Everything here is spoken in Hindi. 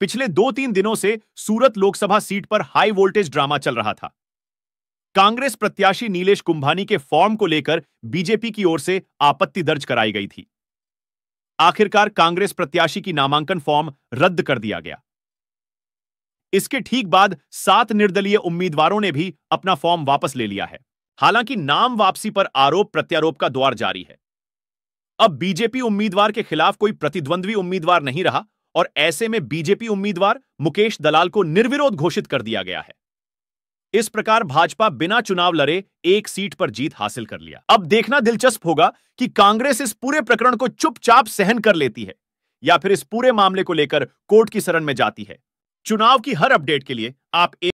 पिछले दो तीन दिनों से सूरत लोकसभा सीट पर हाई वोल्टेज ड्रामा चल रहा था कांग्रेस प्रत्याशी नीलेश कुंभानी के फॉर्म को लेकर बीजेपी की ओर से आपत्ति दर्ज कराई गई थी आखिरकार कांग्रेस प्रत्याशी की नामांकन फॉर्म रद्द कर दिया गया इसके ठीक बाद सात निर्दलीय उम्मीदवारों ने भी अपना फॉर्म वापस ले लिया है हालांकि नाम वापसी पर आरोप प्रत्यारोप का द्वार जारी है अब बीजेपी उम्मीदवार के खिलाफ कोई प्रतिद्वंद्वी उम्मीदवार नहीं रहा और ऐसे में बीजेपी उम्मीदवार मुकेश दलाल को निर्विरोध घोषित कर दिया गया है इस प्रकार भाजपा बिना चुनाव लड़े एक सीट पर जीत हासिल कर लिया अब देखना दिलचस्प होगा कि कांग्रेस इस पूरे प्रकरण को चुपचाप सहन कर लेती है या फिर इस पूरे मामले को लेकर कोर्ट की शरण में जाती है चुनाव की हर अपडेट के लिए आप